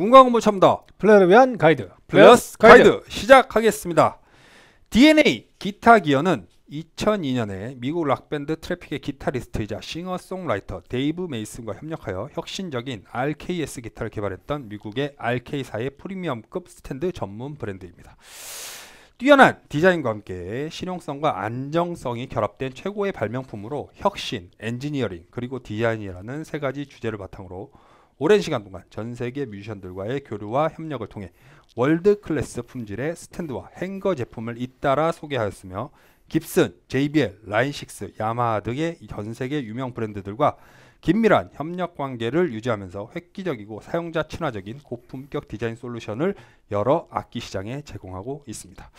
군광 공부 첨다 플레이어를 위한 가이드 플레이어스 가이드. 가이드 시작하겠습니다. DNA 기타 기어는 2002년에 미국 락밴드 트래픽의 기타리스트이자 싱어송라이터 데이브 메이슨과 협력하여 혁신적인 RKS 기타를 개발했던 미국의 RK사의 프리미엄급 스탠드 전문 브랜드입니다. 뛰어난 디자인과 함께 실용성과 안정성이 결합된 최고의 발명품으로 혁신, 엔지니어링, 그리고 디자인이라는 세 가지 주제를 바탕으로 오랜 시간 동안 전 세계 뮤지션들과의 교류와 협력을 통해 월드 클래스 품질의 스탠드와 행거 제품을 잇따라 소개하였으며 깁슨, JBL, 라인식스, 야마하 등의 전 세계 유명 브랜드들과 긴밀한 협력 관계를 유지하면서 획기적이고 사용자 친화적인 고품격 디자인 솔루션을 여러 악기 시장에 제공하고 있습니다.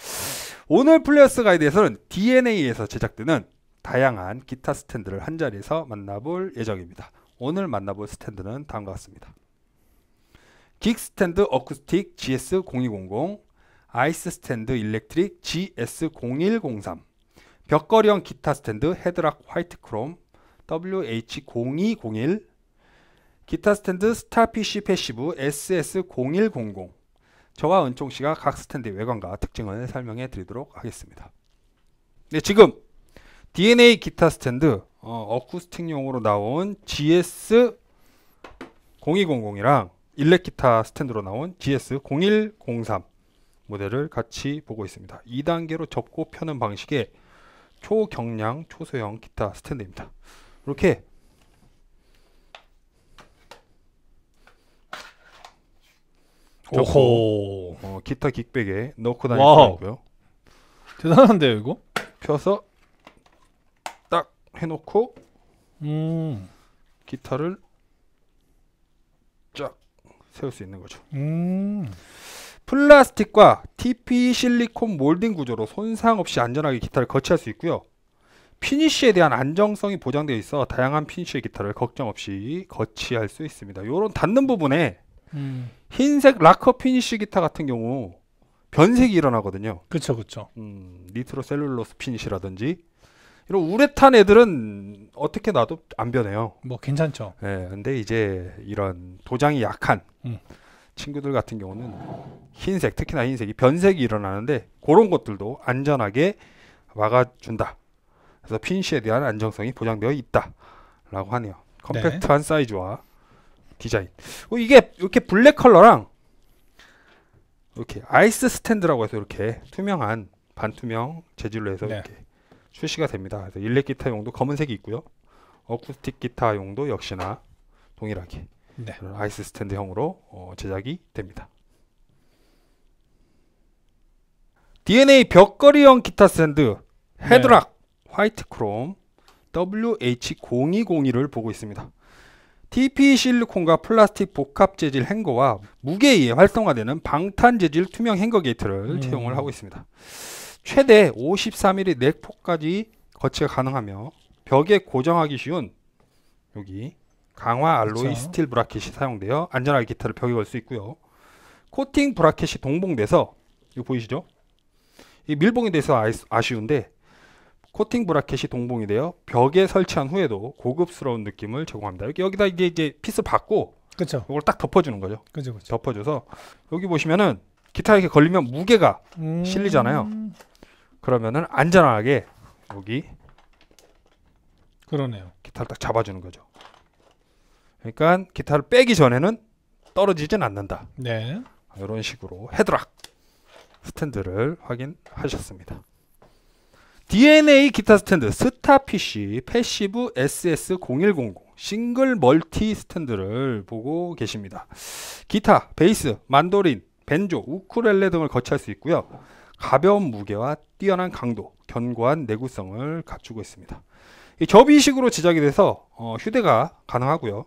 오늘 플레이어스 가이드에서는 DNA에서 제작되는 다양한 기타 스탠드를 한자리에서 만나볼 예정입니다. 오늘 만나볼 스탠드는 다음과 같습니다. 긱 스탠드 어쿠스틱 GS0200, 아이스 스탠드 일렉트릭 GS0103, 벽걸이형 기타 스탠드 헤드락 화이트 크롬 WH0201, 기타 스탠드 스타피쉬 패시브 SS0100, 저와 은총 씨가 각 스탠드의 외관과 특징을 설명해 드리도록 하겠습니다. 네, 지금 DNA 기타 스탠드 어, 어쿠스틱용으로 나온 GS 0200이랑 일렉기타 스탠드로 나온 GS 0103 모델을 같이 보고 있습니다. 2단계로 접고 펴는 방식의 초경량 초소형 기타 스탠드입니다. 이렇게 오호 어, 기타 긱백에 넣고 다니고요. 대단한데요 이거? 펴서 해놓고 음. 기타를 쫙 세울 수 있는 거죠. 음. 플라스틱과 TP 실리콘 몰딩 구조로 손상 없이 안전하게 기타를 거치할 수 있고요. 피니쉬에 대한 안정성이 보장되어 있어 다양한 피니쉬의 기타를 걱정 없이 거치할 수 있습니다. 요런 닿는 부분에 음. 흰색 락커 피니쉬 기타 같은 경우 변색이 일어나거든요. 그렇죠, 그렇죠. 음, 니트로 셀룰로스 피니쉬라든지 이런 우레탄 애들은 어떻게 놔도 안 변해요. 뭐 괜찮죠. 예. 근데 이제 이런 도장이 약한 음. 친구들 같은 경우는 흰색, 특히나 흰색이 변색이 일어나는데 그런 것들도 안전하게 막아준다. 그래서 핀시에 대한 안정성이 보장되어 있다라고 하네요. 컴팩트한 네. 사이즈와 디자인. 어, 이게 이렇게 블랙 컬러랑 이렇게 아이스 스탠드라고 해서 이렇게 투명한 반투명 재질로 해서 네. 이렇게 출시가 됩니다. 그래서 일렉 기타용도 검은색이 있고요. 어쿠스틱 기타용도 역시나 동일하게 네. 아이스 스탠드형으로 어, 제작이 됩니다. DNA 벽걸이형 기타 스탠드 헤드락 네. 화이트 크롬 WH0201을 보고 있습니다. TP 실리콘과 플라스틱 복합 재질 행거와 무게에 의해 활성화되는 방탄 재질 투명 행거 게이트를 음. 채용을 하고 있습니다. 최대 53mm 넥포까지 거치가 가능하며 벽에 고정하기 쉬운 여기 강화 알로이 그렇 스틸 브라켓이 사용되어 안전하게 기타를 벽에 걸 수 있고요. 코팅 브라켓이 동봉돼서 이거 보이시죠? 이 밀봉이 돼서 아쉬운데 코팅 브라켓이 동봉이 되어 벽에 설치한 후에도 고급스러운 느낌을 제공합니다. 여기 여기다 이게 이제 피스 받고 그렇죠. 이걸 딱 덮어주는 거죠 그렇죠. 덮어줘서 여기 보시면은 기타 이렇게 걸리면 무게가 음... 실리잖아요. 그러면은 안전하게 여기 그러네요. 기타를 딱 잡아주는 거죠. 그러니까 기타를 빼기 전에는 떨어지진 않는다. 네. 이런 식으로 헤드락 스탠드를 확인하셨습니다. DNA 기타 스탠드 스타피쉬 패시브 SS0100 싱글 멀티 스탠드를 보고 계십니다. 기타, 베이스, 만도린, 벤조, 우쿨렐레 등을 거치할 수 있고요. 가벼운 무게와 뛰어난 강도, 견고한 내구성을 갖추고 있습니다. 접이식으로 제작이 돼서 어, 휴대가 가능하고요.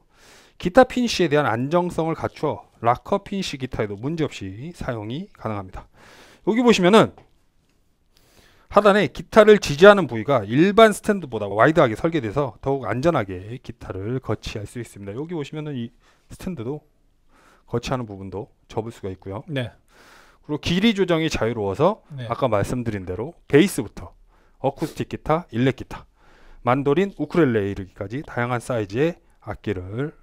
기타 핀시에 대한 안정성을 갖추 락커 핀시 기타에도 문제없이 사용이 가능합니다. 여기 보시면은 하단에 기타를 지지하는 부위가 일반 스탠드보다 와이드하게 설계돼서 더욱 안전하게 기타를 거치할 수 있습니다. 여기 보시면은 이 스탠드도 거치하는 부분도 접을 수가 있고요. 네. 그리고 길이 조정이 자유로워서 네. 아까 말씀드린 대로 베이스부터 어쿠스틱 기타, 일렉 기타, 만돌린 우쿨렐레 이르기까지 다양한 사이즈의 악기를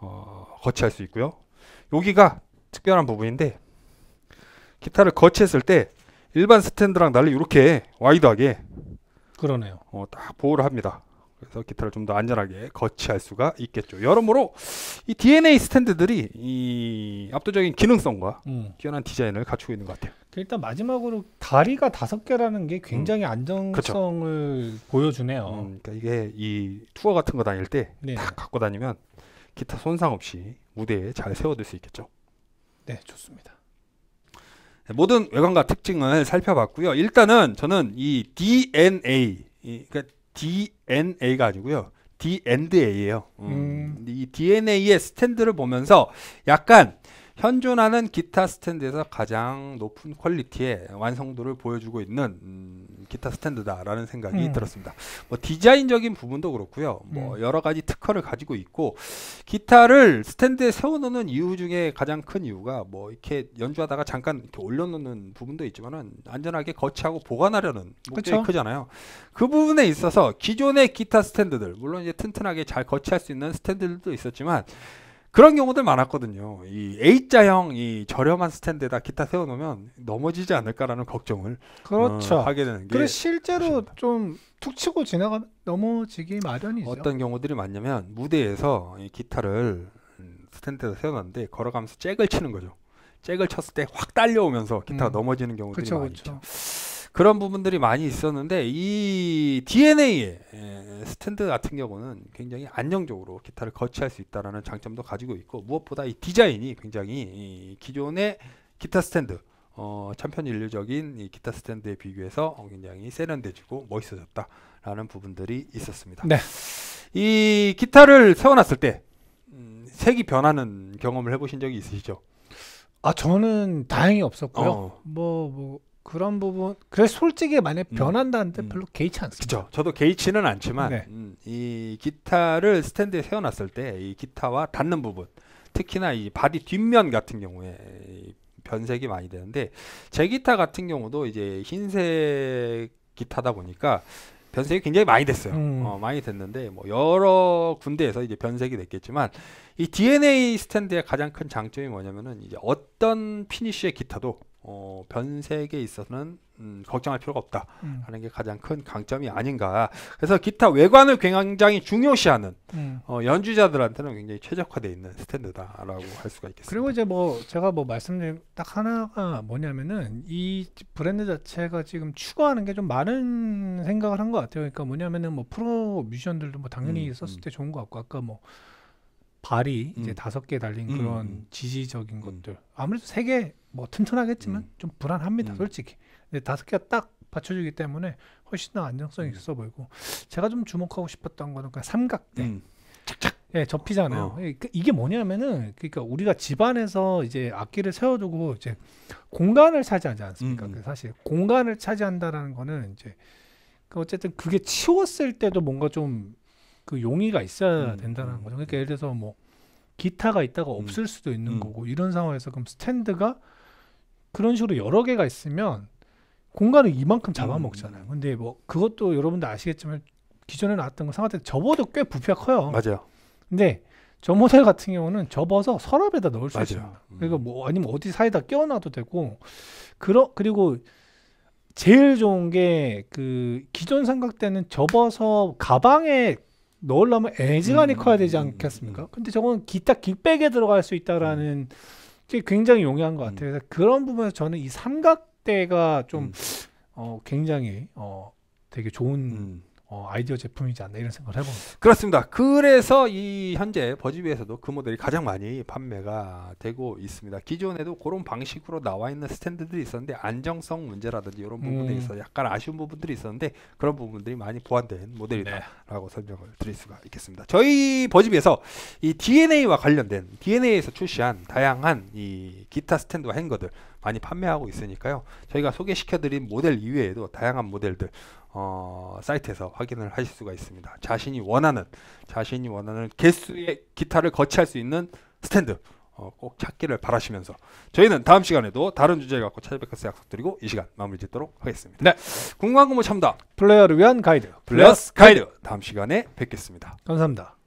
어, 거치할 수 있고요. 여기가 특별한 부분인데 기타를 거치했을 때 일반 스탠드랑 달리 이렇게 와이드하게 그러네요. 어, 딱 보호를 합니다. 그래서 기타를 좀 더 안전하게 거치할 수가 있겠죠. 여러모로 이 DNA 스탠드들이 이 압도적인 기능성과 음. 뛰어난 디자인을 갖추고 있는 것 같아요. 그러니까 일단 마지막으로 다리가 다섯 개라는 게 굉장히 음. 안정성을 그쵸. 보여주네요. 음, 그러니까 이게 이 투어 같은 거 다닐 때딱 네. 갖고 다니면 기타 손상 없이 무대에 잘 세워둘 수 있겠죠. 네, 좋습니다. 네, 모든 외관과 특징을 살펴봤고요. 일단은 저는 이 DNA, 이, 그러니까 DNA가 아니고요. D&A예요. 음. 음. 이 DNA의 스탠드를 보면서 약간 현존하는 기타 스탠드에서 가장 높은 퀄리티의 완성도를 보여주고 있는 음, 기타 스탠드다라는 생각이 음. 들었습니다. 뭐 디자인적인 부분도 그렇고요. 뭐 음. 여러 가지 특허를 가지고 있고 기타를 스탠드에 세워놓는 이유 중에 가장 큰 이유가 뭐 이렇게 연주하다가 잠깐 이렇게 올려놓는 부분도 있지만은 안전하게 거치하고 보관하려는 목적이 그쵸? 크잖아요. 그 부분에 있어서 기존의 기타 스탠드들 물론 이제 튼튼하게 잘 거치할 수 있는 스탠드들도 있었지만 그런 경우들 많았거든요. 이 A자형 이 저렴한 스탠드에다 기타 세워놓으면 넘어지지 않을까라는 걱정을 그렇죠. 어, 하게 되는 게. 그래 실제로 좀 툭 치고 지나가 넘어지기 마련이죠. 어떤 경우들이 많냐면 무대에서 이 기타를 스탠드에다 세워놨는데 걸어가면서 잭을 치는 거죠. 잭을 쳤을 때확 딸려오면서 기타가 음. 넘어지는 경우들이 그쵸, 많이 그쵸. 죠 그런 부분들이 많이 있었는데 이 DNA의 예, 스탠드 같은 경우는 굉장히 안정적으로 기타를 거치할 수 있다라는 장점도 가지고 있고 무엇보다 이 디자인이 굉장히 기존의 기타 스탠드 어, 천편일률적인 이 기타 스탠드에 비교해서 굉장히 세련돼지고 멋있어졌다라는 부분들이 있었습니다. 네. 이 기타를 세워놨을 때 음, 색이 변하는 경험을 해보신 적이 있으시죠? 아 저는 다행히 없었고요. 어. 뭐, 뭐 그런 부분 그래서 솔직히 만약 음. 변한다는데 음. 별로 개의치 않습니다. 그죠. 저도 개의치는 않지만 네. 음, 이 기타를 스탠드에 세워놨을 때 이 기타와 닿는 부분, 특히나 이 바디 뒷면 같은 경우에 변색이 많이 되는데 제 기타 같은 경우도 이제 흰색 기타다 보니까 변색이 굉장히 많이 됐어요. 음. 어, 많이 됐는데 뭐 여러 군데에서 이제 변색이 됐겠지만 이 DNA 스탠드의 가장 큰 장점이 뭐냐면은 이제 어떤 피니쉬의 기타도 어, 변색에 있어서는 음, 걱정할 필요가 없다하는게 음. 가장 큰 강점이 아닌가. 그래서 기타 외관을 굉장히 중요시하는 음. 어, 연주자들한테는 굉장히 최적화돼 있는 스탠드다라고 할 수가 있겠습니다. 그리고 이제 뭐 제가 뭐 말씀드린 딱 하나가 뭐냐면은 이 브랜드 자체가 지금 추구하는 게 좀 많은 생각을 한 것 같아요. 그러니까 뭐냐면은 뭐 프로 뮤지션들도 뭐 당연히 음, 썼을 음. 때 좋은 것 같고 아까 뭐 발이 이제 다섯 개 달린 그런 지지적인 것들 아무래도 세개 뭐 튼튼하겠지만 음. 좀 불안합니다, 음. 솔직히. 근데 다섯 개가 딱 받쳐주기 때문에 훨씬 더 안정성이 음. 있어 보이고 제가 좀 주목하고 싶었던 거는 그 삼각대. 음. 착착. 예, 접히잖아요. 어. 예, 그 이게 뭐냐면은 그러니까 우리가 집안에서 이제 악기를 세워두고 이제 공간을 차지하지 않습니까? 음. 음. 그 사실 공간을 차지한다라는 거는 이제 그 어쨌든 그게 치웠을 때도 뭔가 좀 그 용의가 있어야 음, 된다는 거죠. 그러니까 예를 들어서 뭐 기타가 있다가 없을 수도 있는 거고 이런 상황에서 그럼 스탠드가 그런 식으로 여러 개가 있으면 공간을 이만큼 잡아먹잖아요. 음. 근데 뭐 그것도 여러분들 아시겠지만 기존에 나왔던 거 상하태 접어도 꽤 부피가 커요. 맞아요. 근데 저 모델 같은 경우는 접어서 서랍에다 넣을 수있어요 음. 그러니까 뭐 아니면 어디 사이다 끼워놔도 되고 그러 그리고 제일 좋은 게 그 기존 삼각대는 접어서 가방에 넣으려면 애지간히 음, 커야 되지 않겠습니까? 음, 근데 저건 기타 기백에 들어갈 수 있다라는 음. 그게 굉장히 용이한 것 음. 같아요. 그래서 그런 부분에서 저는 이 삼각대가 좀 음. 어, 굉장히 어, 되게 좋은 음. 어, 아이디어 제품이지 않나 이런 생각을 해봅니다. 그렇습니다. 그래서 이 현재 버즈비에서도 그 모델이 가장 많이 판매가 되고 있습니다. 기존에도 그런 방식으로 나와 있는 스탠드들이 있었는데 안정성 문제라든지 이런 부분에 음. 있어 약간 아쉬운 부분들이 있었는데 그런 부분들이 많이 보완된 모델이다라고 네. 설명을 드릴 수가 있겠습니다. 저희 버즈비에서 이 DNA와 관련된 DNA에서 출시한 다양한 이 기타 스탠드와 행거들 많이 판매하고 있으니까요. 저희가 소개시켜드린 모델 이외에도 다양한 모델들 어, 사이트에서 확인을 하실 수가 있습니다. 자신이 원하는 자신이 원하는 개수의 기타를 거치할 수 있는 스탠드 어, 꼭 찾기를 바라시면서 저희는 다음 시간에도 다른 주제 갖고 찾아뵙겠어 약속드리고 이 시간 마무리 짓도록 하겠습니다. 네. 궁금한 근무 뭐 참다 플레이어를 위한 가이드 플러스 가이드 다음 시간에 뵙겠습니다. 감사합니다.